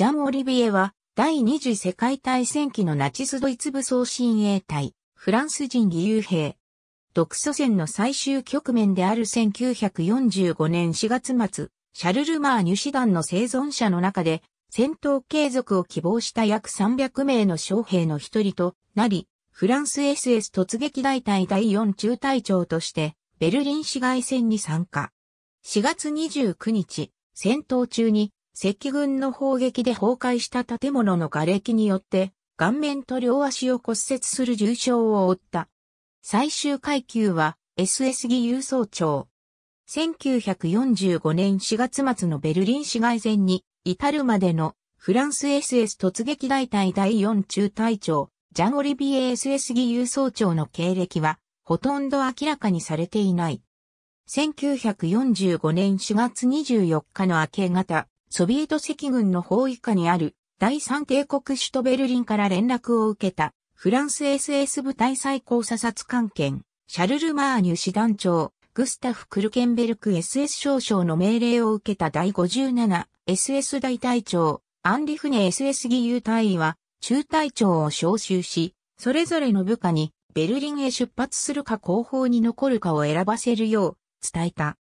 ジャン・オリビエは、第二次世界大戦期のナチスドイツ武装親衛隊、フランス人義勇兵。独ソ戦の最終局面である1945年4月末、シャルル・マーニュ師団の生存者の中で、戦闘継続を希望した約300名の将兵の一人となり、フランス SS 突撃大隊第4中隊長として、ベルリン市街戦に参加。4月29日、戦闘中に赤軍の砲撃で崩壊した建物の瓦礫によって、顔面と両足を骨折する重傷を負った。最終階級は SS 義勇総長。1945年4月末のベルリン市街戦に至るまでのフランス SS 突撃大隊第4中隊長、ジャン・オリビエ SS 義勇総長の経歴はほとんど明らかにされていない。1945年4月24日の明け方、ソビエト赤軍の包囲下にある第三帝国首都ベルリンから連絡を受けたフランス SS 部隊最高査察官権、シャルル・マーニュ師団長、グスタフ・クルケンベルク SS 少将の命令を受けた第 57SS 大隊長、アンリフネ SS 義勇隊員は中隊長を招集し、それぞれの部下にベルリンへ出発するか後方に残るかを選ばせるよう伝えた。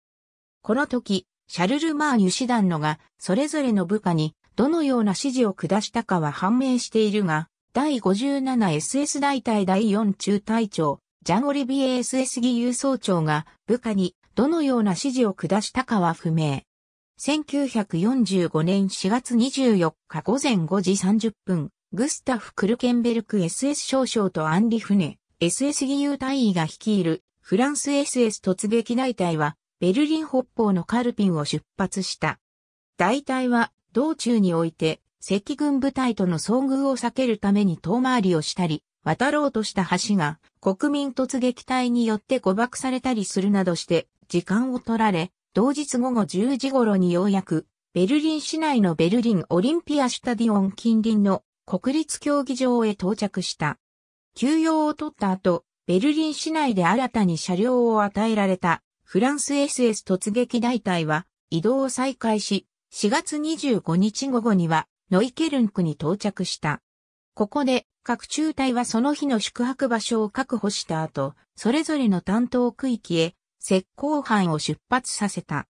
この時、シャルル・マーニュ師団のが、それぞれの部下に、どのような指示を下したかは判明しているが、第 57SS 大隊第4中隊長、ジャンオリビエ SS 義勇総長が、部下に、どのような指示を下したかは不明。1945年4月24日午前5時30分、グスタフ・クルケンベルク SS 少将とアンリ・フネ、SS 義勇隊員が率いるフランス SS 突撃大隊はベルリン北方のカルピンを出発した。大隊は道中において赤軍部隊との遭遇を避けるために遠回りをしたり、渡ろうとした橋が国民突撃隊によって誤爆されたりするなどして時間を取られ、同日午後10時頃にようやくベルリン市内のベルリンオリンピアスタディオン近隣の国立競技場へ到着した。休養を取った後、ベルリン市内で新たに車両を与えられたフランス SS 突撃大隊は移動を再開し、4月25日午後にはノイケルンクに到着した。ここで各中隊はその日の宿泊場所を確保した後、それぞれの担当区域へ石膏班を出発させた。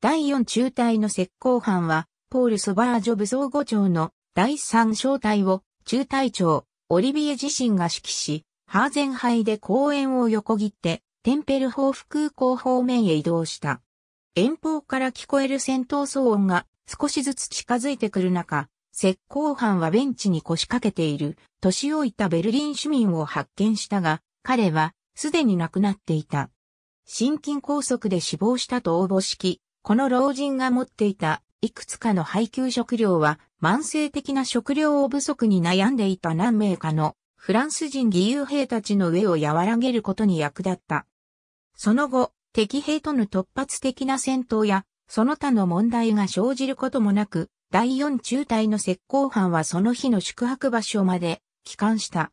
第4中隊の石膏班は、ポール・ソバージョ武装五長の第3小隊を中隊長、オリビエ自身が指揮し、ハーゼンハイで公演を横切ってテンペルホーフ空港方面へ移動した。遠方から聞こえる戦闘騒音が少しずつ近づいてくる中、石膏班はベンチに腰掛けている年老いたベルリン市民を発見したが、彼はすでに亡くなっていた。心筋梗塞で死亡したと応募式、この老人が持っていたいくつかの配給食料は慢性的な食料を不足に悩んでいた何名かのフランス人義勇兵たちの上を和らげることに役立った。その後、敵兵との突発的な戦闘や、その他の問題が生じることもなく、第四中隊の石膏班はその日の宿泊場所まで帰還した。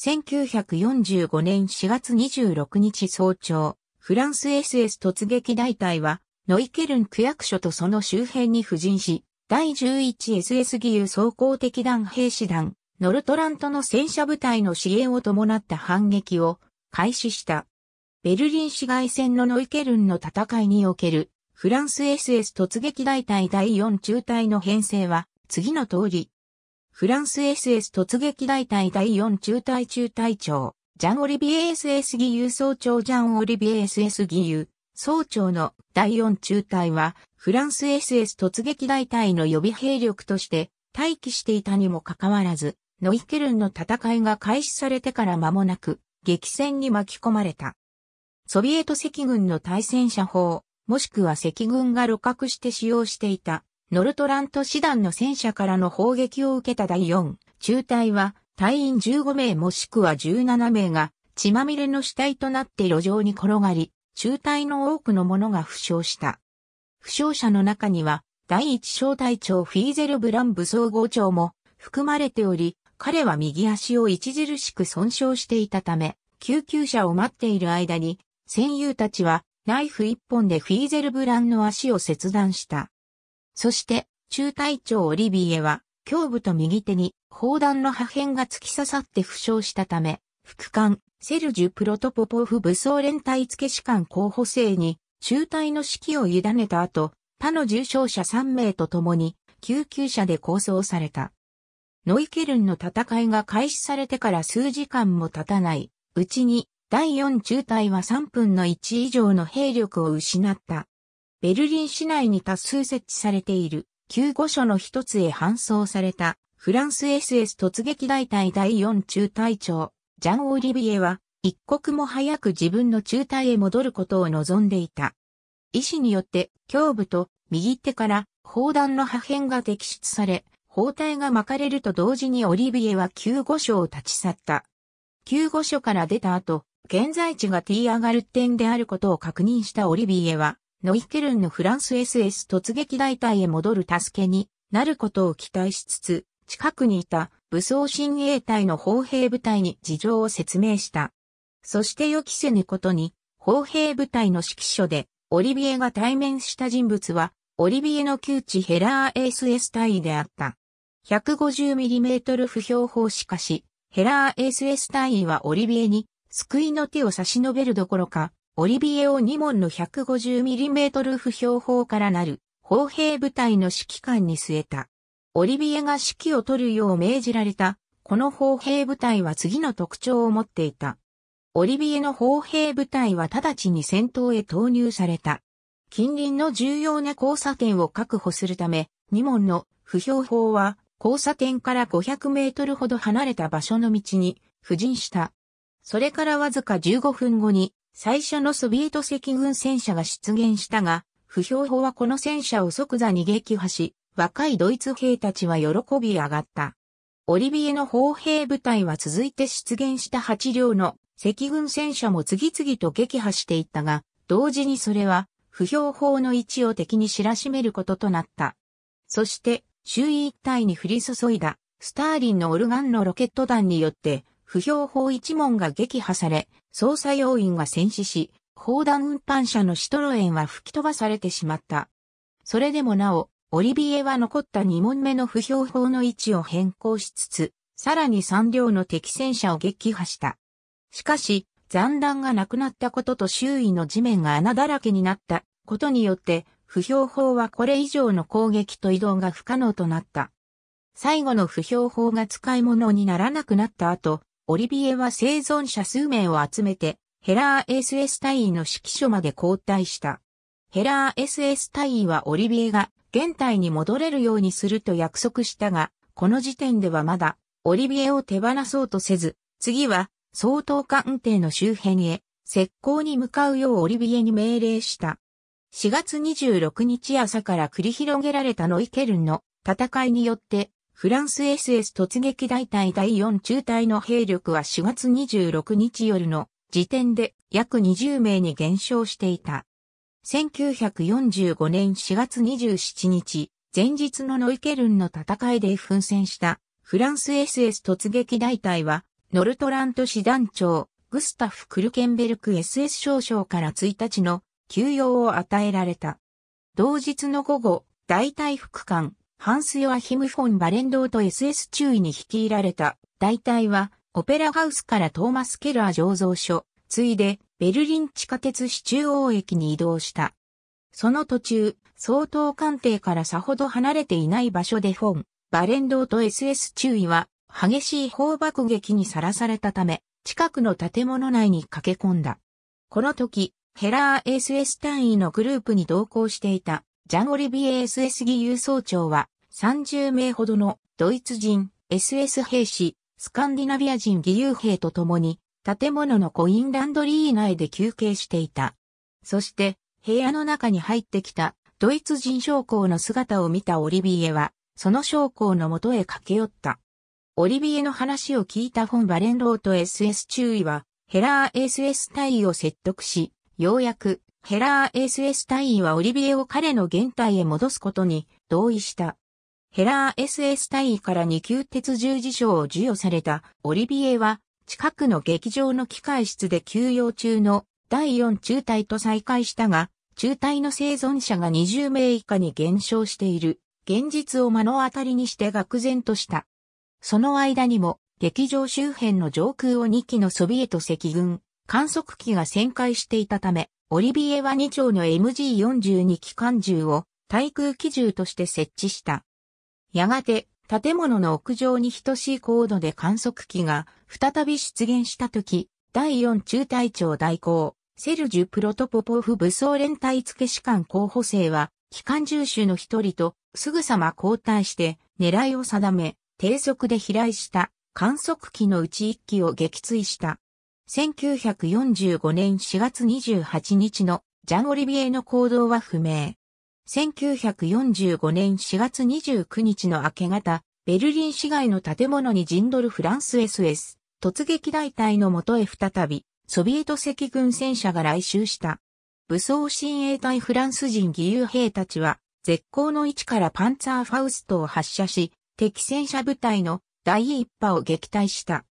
1945年4月26日早朝、フランス SS 突撃大隊は、ノイケルン区役所とその周辺に布陣し、第 11SS 義勇総攻敵団兵士団、ノルトラントの戦車部隊の支援を伴った反撃を開始した。ベルリン市街戦のノイケルンの戦いにおける、フランス SS 突撃大隊第4中隊の編成は、次の通り。フランス SS 突撃大隊第4中隊中隊長、ジャン・オリビエ SS 義勇総長ジャン・オリビエ SS 義勇総長の第4中隊は、フランス SS 突撃大隊の予備兵力として待機していたにもかかわらず、ノイケルンの戦いが開始されてから間もなく、激戦に巻き込まれた。ソビエト赤軍の対戦車砲、もしくは赤軍が露獲して使用していた、ノルトラント師団の戦車からの砲撃を受けた第4、中隊は、隊員15名もしくは17名が、血まみれの死体となって路上に転がり、中隊の多くの者が負傷した。負傷者の中には、第一小隊長フィーゼルブラン武装号長も含まれており、彼は右足を著しく損傷していたため、救急車を待っている間に戦友たちはナイフ一本でフィーゼルブランの足を切断した。そして、中隊長オリビエは、胸部と右手に砲弾の破片が突き刺さって負傷したため、副官、セルジュ・プロトポポフ武装連隊付士官候補生に、中隊の指揮を委ねた後、他の重傷者3名と共に、救急車で拘束された。ノイケルンの戦いが開始されてから数時間も経たないうちに第4中隊は3分の1以上の兵力を失った。ベルリン市内に多数設置されている救護所の一つへ搬送されたフランス SS 突撃大隊第4中隊長、ジャン・オリビエは一刻も早く自分の中隊へ戻ることを望んでいた。医師によって胸部と右手から砲弾の破片が摘出され、包帯が巻かれると同時にオリビエは救護所を立ち去った。救護所から出た後、現在地が T 上がアガルテンであることを確認したオリビエは、ノイケルンのフランス SS 突撃大隊へ戻る助けになることを期待しつつ、近くにいた武装親衛隊の砲兵部隊に事情を説明した。そして予期せぬことに、砲兵部隊の指揮所で、オリビエが対面した人物は、オリビエの旧知ヘラー SS 隊員であった。150mm 不標砲しかし、ヘラー SS 隊員はオリビエに救いの手を差し伸べるどころか、オリビエを2門の 150mm 不評砲からなる砲兵部隊の指揮官に据えた。オリビエが指揮を取るよう命じられた、この砲兵部隊は次の特徴を持っていた。オリビエの砲兵部隊は直ちに戦闘へ投入された。近隣の重要な交差点を確保するため、2門の不評砲は交差点から500メートルほど離れた場所の道に、布陣したそれからわずか15分後に、最初のソビエト赤軍戦車が出現したが、不評法はこの戦車を即座に撃破し、若いドイツ兵たちは喜び上がった。オリビエの砲兵部隊は続いて出現した8両の赤軍戦車も次々と撃破していったが、同時にそれは不評法の位置を敵に知らしめることとなった。そして、周囲一帯に降り注いだ、スターリンのオルガンのロケット弾によって、不評法一門が撃破され、捜査要員が戦死し、砲弾運搬車のシトロエンは吹き飛ばされてしまった。それでもなお、オリビエは残った2問目の不評法の位置を変更しつつ、さらに3両の敵戦車を撃破した。しかし、残弾がなくなったことと周囲の地面が穴だらけになったことによって、不評法はこれ以上の攻撃と移動が不可能となった。最後の不評法が使い物にならなくなった後、オリビエは生存者数名を集めて、ヘラー SS 隊員の指揮所まで交代した。ヘラー SS 隊員はオリビエが現代に戻れるようにすると約束したが、この時点ではまだオリビエを手放そうとせず、次は総統官邸の周辺へ、石膏に向かうようオリビエに命令した。4月26日朝から繰り広げられたノイケルンの戦いによってフランス SS 突撃大隊第4中隊の兵力は4月26日夜の時点で約20名に減少していた。1945年4月27日、前日のノイケルンの戦いで奮戦したフランス SS 突撃大隊は、ノルトラント師団長、グスタフ・クルケンベルク SS 少将から1日の休養を与えられた。同日の午後、大隊副官、ハンス・ヨアヒム・フォン・バレンドーと SS 注意に率いられた、大隊は、オペラハウスからトーマス・ケラー醸造所、ついで、ベルリン地下鉄市中央駅に移動した。その途中、総統官邸からさほど離れていない場所でフォン、バレンドーと SS 注意は、激しい砲爆撃にさらされたため、近くの建物内に駆け込んだ。この時、ヘラー SS 単位のグループに同行していたジャン・オリビエ SS 義勇総長は30名ほどのドイツ人 SS 兵士、スカンディナビア人義勇兵と共に建物のコインランドリー内で休憩していた。そして部屋の中に入ってきたドイツ人将校の姿を見たオリビエはその将校のもとへ駆け寄った。オリビエの話を聞いたフォン・バレンローと SS 中尉はヘラー SS 隊を説得し、ようやくヘラー SS 隊員はオリビエを彼の現隊へ戻すことに同意した。ヘラー SS 隊員から2級鉄十字章を授与されたオリビエは近くの劇場の機械室で休養中の第4中隊と再会したが、中隊の生存者が20名以下に減少している現実を目の当たりにして愕然とした。その間にも劇場周辺の上空を2機のソビエト赤軍観測機が旋回していたため、オリビエは2丁の MG42 機関銃を対空機銃として設置した。やがて、建物の屋上に等しい高度で観測機が再び出現したとき、第4中隊長代行、セルジュ・プロトポポフ武装連隊付士官候補生は、機関銃手の一人とすぐさま交代して狙いを定め、低速で飛来した観測機のうち一機を撃墜した。1945年4月28日のジャン・オリビエの行動は不明。1945年4月29日の明け方、ベルリン市街の建物に陣取るフランス SS 突撃大隊のもとへ再び、ソビエト赤軍戦車が来襲した。武装親衛隊フランス人義勇兵たちは、絶好の位置からパンツァーファウストを発射し、敵戦車部隊の第一波を撃退した。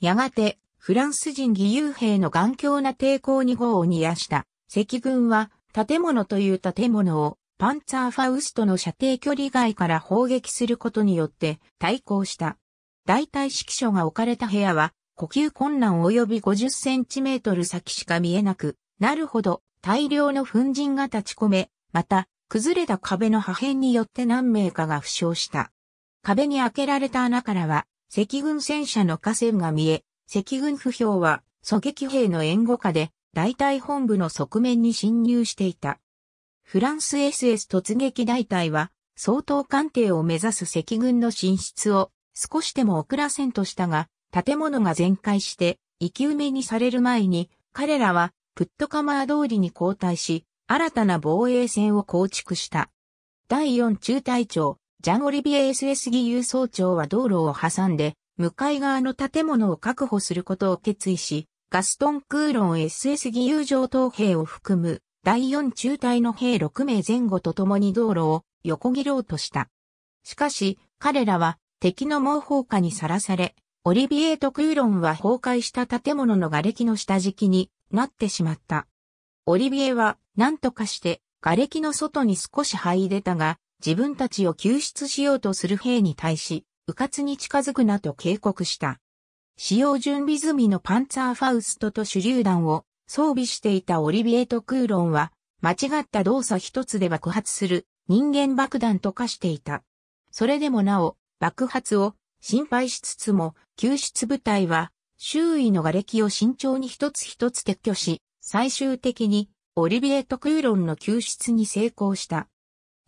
やがて、フランス人義勇兵の頑強な抵抗に号を煮やした赤軍は建物という建物をパンツァーファウストの射程距離外から砲撃することによって対抗した。大体指揮所が置かれた部屋は呼吸困難及び50センチメートル先しか見えなくなるほど大量の粉塵が立ち込め、また崩れた壁の破片によって何名かが負傷した。壁に開けられた穴からは赤軍戦車の河川が見え、赤軍不評は、狙撃兵の援護下で、大隊本部の側面に侵入していた。フランス SS 突撃大隊は、相当官邸を目指す赤軍の進出を少しでも遅らせんとしたが、建物が全壊して、生き埋めにされる前に、彼らは、プットカマー通りに交代し、新たな防衛線を構築した。第4中隊長、ジャンオリビエ SS 義勇総長は道路を挟んで、向かい側の建物を確保することを決意し、ガストン・クーロン SS 義勇上等兵を含む第4中隊の兵6名前後と共に道路を横切ろうとした。しかし、彼らは敵の猛砲火にさらされ、オリビエート・クーロンは崩壊した建物の瓦礫の下敷きになってしまった。オリビエは何とかして瓦礫の外に少し這い出たが、自分たちを救出しようとする兵に対し、迂闊に近づくなと警告した。使用準備済みのパンツァーファウストと手榴弾を装備していたオリビエト・クーロンは、間違った動作一つで爆発する人間爆弾と化していた。それでもなお、爆発を心配しつつも、救出部隊は周囲の瓦礫を慎重に一つ一つ撤去し、最終的にオリビエト・クーロンの救出に成功した。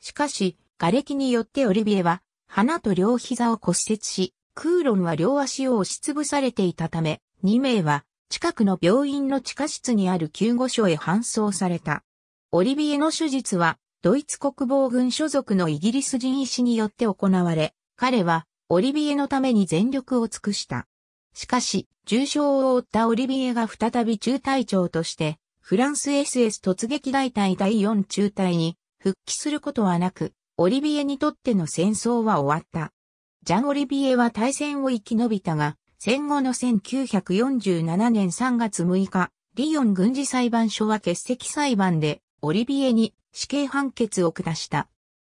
しかし、瓦礫によってオリビエは鼻と両膝を骨折し、クーロンは両足を押しつぶされていたため、2名は近くの病院の地下室にある救護所へ搬送された。オリビエの手術は、ドイツ国防軍所属のイギリス人医師によって行われ、彼はオリビエのために全力を尽くした。しかし、重傷を負ったオリビエが再び中隊長として、フランス SS 突撃大隊第4中隊に復帰することはなく、オリビエにとっての戦争は終わった。ジャン・オリビエは大戦を生き延びたが、戦後の1947年3月6日、リヨン軍事裁判所は欠席裁判で、オリビエに死刑判決を下した。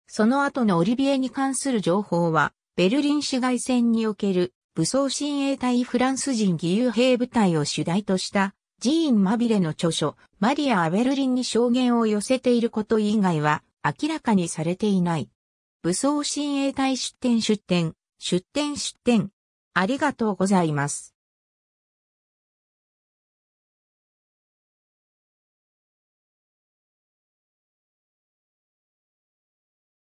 その後のオリビエに関する情報は、ベルリン市街戦における武装親衛隊フランス人義勇兵部隊を主題としたジーン・マビレの著書、マリア・アベルリンに証言を寄せていること以外は明らかにされていない。武装親衛隊出展出展、出展出展。ありがとうございます。